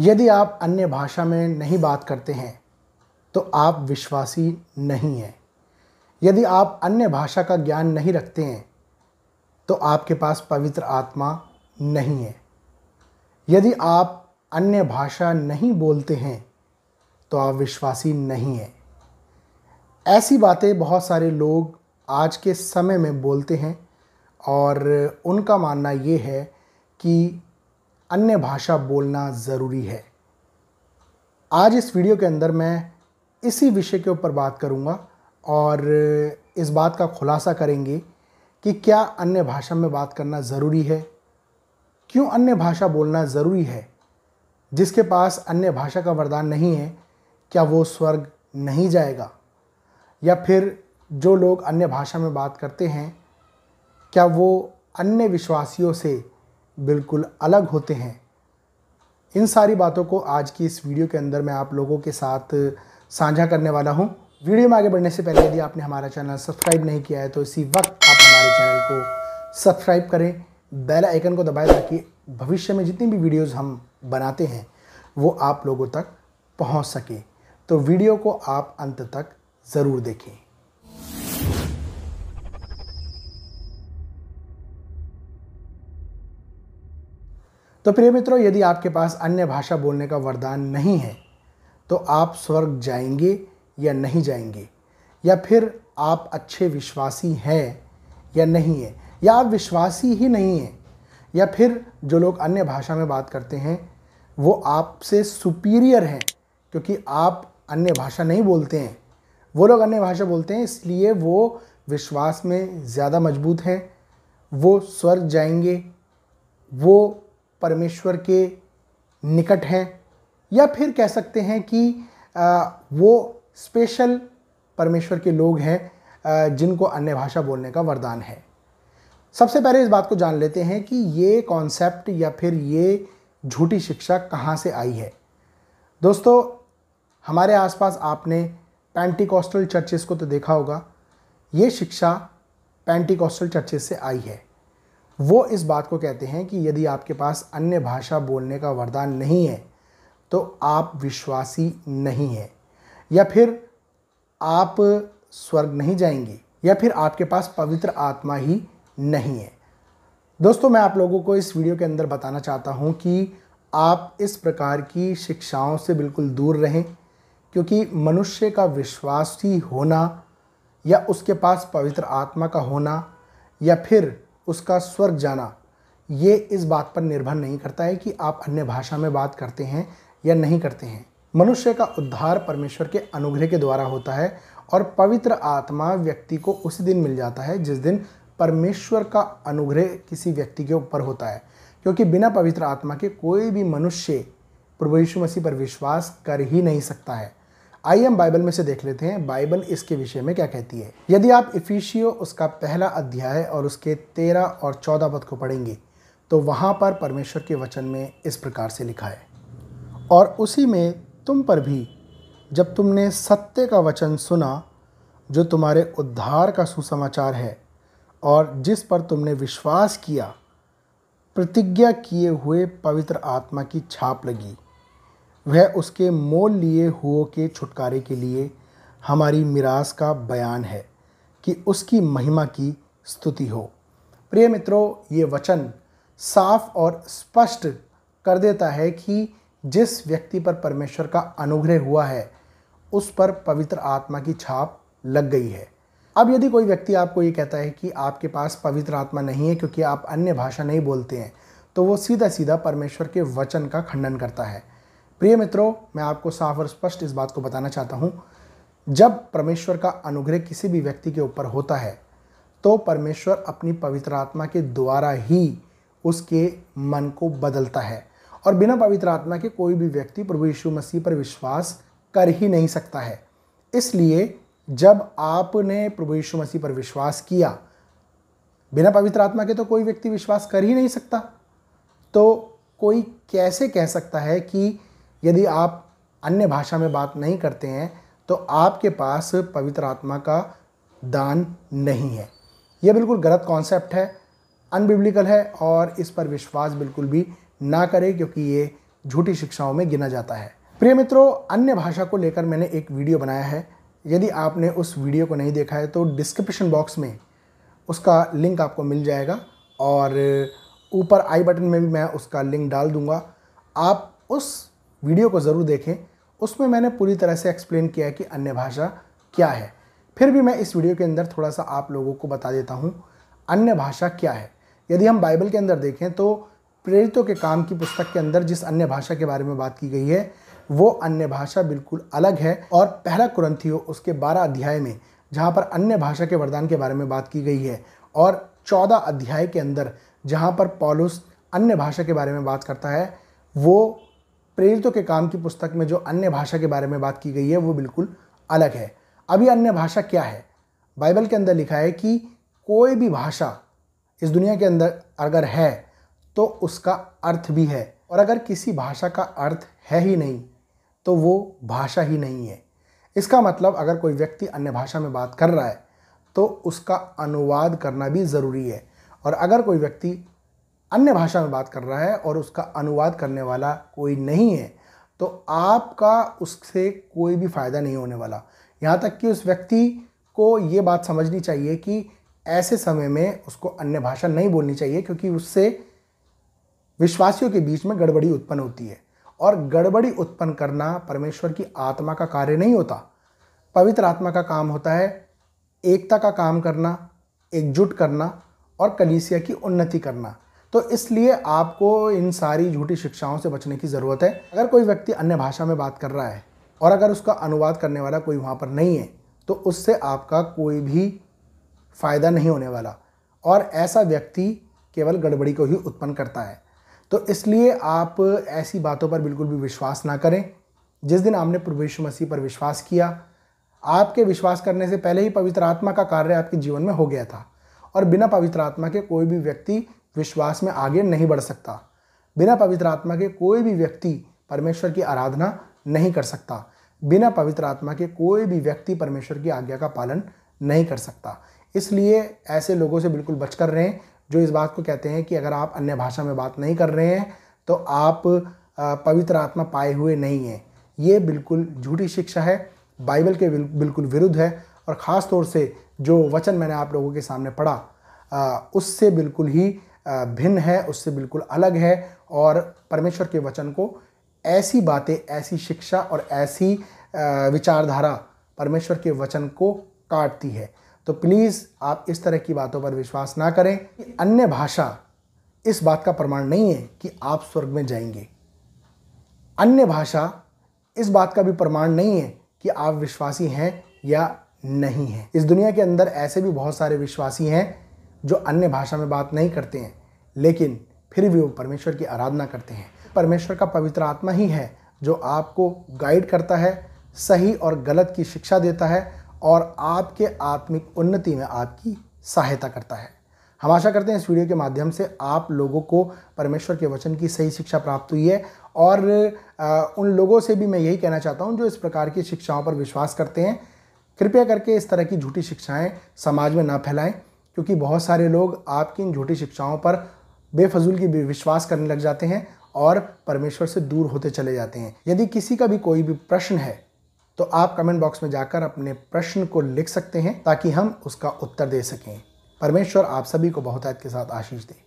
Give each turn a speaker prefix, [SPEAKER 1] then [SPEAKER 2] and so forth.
[SPEAKER 1] यदि आप अन्य भाषा में नहीं बात करते हैं तो आप विश्वासी नहीं हैं यदि आप अन्य भाषा का ज्ञान नहीं रखते हैं तो आपके पास पवित्र आत्मा नहीं है यदि आप अन्य भाषा नहीं बोलते हैं तो आप विश्वासी नहीं हैं ऐसी बातें बहुत सारे लोग आज के समय में बोलते हैं और उनका मानना ये है कि अन्य भाषा बोलना ज़रूरी है आज इस वीडियो के अंदर मैं इसी विषय के ऊपर बात करूँगा और इस बात का खुलासा करेंगे कि क्या अन्य भाषा में बात करना ज़रूरी है क्यों अन्य भाषा बोलना ज़रूरी है जिसके पास अन्य भाषा का वरदान नहीं है क्या वो स्वर्ग नहीं जाएगा या फिर जो लोग अन्य भाषा में बात करते हैं क्या वो अन्य विश्वासियों से बिल्कुल अलग होते हैं इन सारी बातों को आज की इस वीडियो के अंदर मैं आप लोगों के साथ साझा करने वाला हूं वीडियो में आगे बढ़ने से पहले यदि आपने हमारा चैनल सब्सक्राइब नहीं किया है तो इसी वक्त आप हमारे चैनल को सब्सक्राइब करें बेल आइकन को दबाएं ताकि भविष्य में जितनी भी वीडियोस हम बनाते हैं वो आप लोगों तक पहुंच सके तो वीडियो को आप अंत तक ज़रूर देखें तो प्रिय मित्रों यदि आपके पास अन्य भाषा बोलने का वरदान नहीं है तो आप स्वर्ग जाएंगे या नहीं जाएंगे या फिर आप अच्छे विश्वासी हैं या नहीं है या आप विश्वासी ही नहीं हैं या फिर जो लोग अन्य भाषा में बात करते हैं वो आपसे सुपीरियर हैं क्योंकि आप अन्य भाषा नहीं बोलते हैं वो लोग अन्य भाषा बोलते हैं इसलिए वो विश्वास में ज़्यादा मजबूत हैं वो स्वर्ग जाएंगे वो परमेश्वर के निकट हैं या फिर कह सकते हैं कि वो स्पेशल परमेश्वर के लोग हैं जिनको अन्य भाषा बोलने का वरदान है सबसे पहले इस बात को जान लेते हैं कि ये कॉन्सेप्ट या फिर ये झूठी शिक्षा कहाँ से आई है दोस्तों हमारे आसपास आपने पेंटिकॉस्टल चर्चेस को तो देखा होगा ये शिक्षा पेंटिकॉस्टल चर्चेस से आई है वो इस बात को कहते हैं कि यदि आपके पास अन्य भाषा बोलने का वरदान नहीं है तो आप विश्वासी नहीं हैं या फिर आप स्वर्ग नहीं जाएंगे या फिर आपके पास पवित्र आत्मा ही नहीं है दोस्तों मैं आप लोगों को इस वीडियो के अंदर बताना चाहता हूँ कि आप इस प्रकार की शिक्षाओं से बिल्कुल दूर रहें क्योंकि मनुष्य का विश्वासी होना या उसके पास पवित्र आत्मा का होना या फिर उसका स्वर्ग जाना ये इस बात पर निर्भर नहीं करता है कि आप अन्य भाषा में बात करते हैं या नहीं करते हैं मनुष्य का उद्धार परमेश्वर के अनुग्रह के द्वारा होता है और पवित्र आत्मा व्यक्ति को उसी दिन मिल जाता है जिस दिन परमेश्वर का अनुग्रह किसी व्यक्ति के ऊपर होता है क्योंकि बिना पवित्र आत्मा के कोई भी मनुष्य प्रभु यीशु मसीह पर विश्वास कर ही नहीं सकता है आइए हम बाइबल में से देख लेते हैं बाइबल इसके विषय में क्या कहती है यदि आप इफिशियो उसका पहला अध्याय और उसके तेरह और चौदह पद को पढ़ेंगे तो वहाँ पर परमेश्वर के वचन में इस प्रकार से लिखा है और उसी में तुम पर भी जब तुमने सत्य का वचन सुना जो तुम्हारे उद्धार का सुसमाचार है और जिस पर तुमने विश्वास किया प्रतिज्ञा किए हुए पवित्र आत्मा की छाप लगी वह उसके मोल लिए हुओं के छुटकारे के लिए हमारी मिरास का बयान है कि उसकी महिमा की स्तुति हो प्रिय मित्रों ये वचन साफ और स्पष्ट कर देता है कि जिस व्यक्ति पर परमेश्वर का अनुग्रह हुआ है उस पर पवित्र आत्मा की छाप लग गई है अब यदि कोई व्यक्ति आपको ये कहता है कि आपके पास पवित्र आत्मा नहीं है क्योंकि आप अन्य भाषा नहीं बोलते हैं तो वो सीधा सीधा परमेश्वर के वचन का खंडन करता है प्रिय मित्रों मैं आपको साफ और स्पष्ट इस बात को बताना चाहता हूँ जब परमेश्वर का अनुग्रह किसी भी व्यक्ति के ऊपर होता है तो परमेश्वर अपनी पवित्र आत्मा के द्वारा ही उसके मन को बदलता है और बिना पवित्र आत्मा के कोई भी व्यक्ति प्रभु यीशु मसीह पर विश्वास कर ही नहीं सकता है इसलिए जब आपने प्रभु यीशु मसीह पर विश्वास किया बिना पवित्र आत्मा के तो कोई व्यक्ति विश्वास कर ही नहीं सकता तो कोई कैसे कह सकता है कि यदि आप अन्य भाषा में बात नहीं करते हैं तो आपके पास पवित्र आत्मा का दान नहीं है यह बिल्कुल गलत कॉन्सेप्ट है अनबिब्लिकल है और इस पर विश्वास बिल्कुल भी ना करें क्योंकि ये झूठी शिक्षाओं में गिना जाता है प्रिय मित्रों अन्य भाषा को लेकर मैंने एक वीडियो बनाया है यदि आपने उस वीडियो को नहीं देखा है तो डिस्क्रिप्शन बॉक्स में उसका लिंक आपको मिल जाएगा और ऊपर आई बटन में भी मैं उसका लिंक डाल दूंगा आप उस वीडियो को ज़रूर देखें उसमें मैंने पूरी तरह से एक्सप्लेन किया है कि अन्य भाषा क्या है फिर भी मैं इस वीडियो के अंदर थोड़ा सा आप लोगों को बता देता हूँ अन्य भाषा क्या है यदि हम बाइबल के अंदर देखें तो प्रेरितों के काम की पुस्तक के अंदर जिस अन्य भाषा के बारे में बात की गई है वो अन्य भाषा बिल्कुल अलग है और पहला कुरंथियो उसके बारह अध्याय में जहाँ पर अन्य भाषा के वरदान के बारे में बात की गई है और चौदह अध्याय के अंदर जहाँ पर पॉलुस अन्य भाषा के बारे में बात करता है वो प्रेरितों के काम की पुस्तक में जो अन्य भाषा के बारे में बात की गई है वो बिल्कुल अलग है अभी अन्य भाषा क्या है बाइबल के अंदर लिखा है कि कोई भी भाषा इस दुनिया के अंदर अगर है तो उसका अर्थ भी है और अगर किसी भाषा का अर्थ है ही नहीं तो वो भाषा ही नहीं है इसका मतलब अगर कोई व्यक्ति अन्य भाषा में बात कर रहा है तो उसका अनुवाद करना भी ज़रूरी है और अगर कोई व्यक्ति अन्य भाषा में बात कर रहा है और उसका अनुवाद करने वाला कोई नहीं है तो आपका उससे कोई भी फ़ायदा नहीं होने वाला यहाँ तक कि उस व्यक्ति को ये बात समझनी चाहिए कि ऐसे समय में उसको अन्य भाषा नहीं बोलनी चाहिए क्योंकि उससे विश्वासियों के बीच में गड़बड़ी उत्पन्न होती है और गड़बड़ी उत्पन्न करना परमेश्वर की आत्मा का कार्य नहीं होता पवित्र आत्मा का काम होता है एकता का काम करना एकजुट करना और कलीसिया की उन्नति करना तो इसलिए आपको इन सारी झूठी शिक्षाओं से बचने की ज़रूरत है अगर कोई व्यक्ति अन्य भाषा में बात कर रहा है और अगर उसका अनुवाद करने वाला कोई वहाँ पर नहीं है तो उससे आपका कोई भी फ़ायदा नहीं होने वाला और ऐसा व्यक्ति केवल गड़बड़ी को ही उत्पन्न करता है तो इसलिए आप ऐसी बातों पर बिल्कुल भी विश्वास ना करें जिस दिन आपने प्रभु मसीह पर विश्वास किया आपके विश्वास करने से पहले ही पवित्र आत्मा का कार्य आपके जीवन में हो गया था और बिना पवित्र आत्मा के कोई भी व्यक्ति विश्वास में आगे नहीं बढ़ सकता बिना पवित्र आत्मा के कोई भी व्यक्ति परमेश्वर की आराधना नहीं कर सकता बिना पवित्र आत्मा के कोई भी व्यक्ति परमेश्वर की आज्ञा का पालन नहीं कर सकता इसलिए ऐसे लोगों से बिल्कुल बच कर रहें जो इस बात को कहते हैं कि अगर आप अन्य भाषा में बात नहीं कर रहे हैं तो आप पवित्र आत्मा पाए हुए नहीं हैं ये बिल्कुल झूठी शिक्षा है बाइबल के बिल्कुल विरुद्ध है और ख़ास तौर से जो वचन मैंने आप लोगों के सामने पढ़ा उससे बिल्कुल ही भिन्न है उससे बिल्कुल अलग है और परमेश्वर के वचन को ऐसी बातें ऐसी शिक्षा और ऐसी विचारधारा परमेश्वर के वचन को काटती है तो प्लीज़ आप इस तरह की बातों पर विश्वास ना करें कि अन्य भाषा इस बात का प्रमाण नहीं है कि आप स्वर्ग में जाएंगे अन्य भाषा इस बात का भी प्रमाण नहीं है कि आप विश्वासी हैं या नहीं हैं इस दुनिया के अंदर ऐसे भी बहुत सारे विश्वासी हैं जो अन्य भाषा में बात नहीं करते हैं लेकिन फिर भी वो परमेश्वर की आराधना करते हैं परमेश्वर का पवित्र आत्मा ही है जो आपको गाइड करता है सही और गलत की शिक्षा देता है और आपके आत्मिक उन्नति में आपकी सहायता करता है हम आशा करते हैं इस वीडियो के माध्यम से आप लोगों को परमेश्वर के वचन की सही शिक्षा प्राप्त हुई है और उन लोगों से भी मैं यही कहना चाहता हूँ जो इस प्रकार की शिक्षाओं पर विश्वास करते हैं कृपया करके इस तरह की झूठी शिक्षाएं समाज में ना फैलाएं क्योंकि बहुत सारे लोग आपकी इन झूठी शिक्षाओं पर बेफजूल की विश्वास करने लग जाते हैं और परमेश्वर से दूर होते चले जाते हैं यदि किसी का भी कोई भी प्रश्न है तो आप कमेंट बॉक्स में जाकर अपने प्रश्न को लिख सकते हैं ताकि हम उसका उत्तर दे सकें परमेश्वर आप सभी को बहुतायत के साथ आशीष दें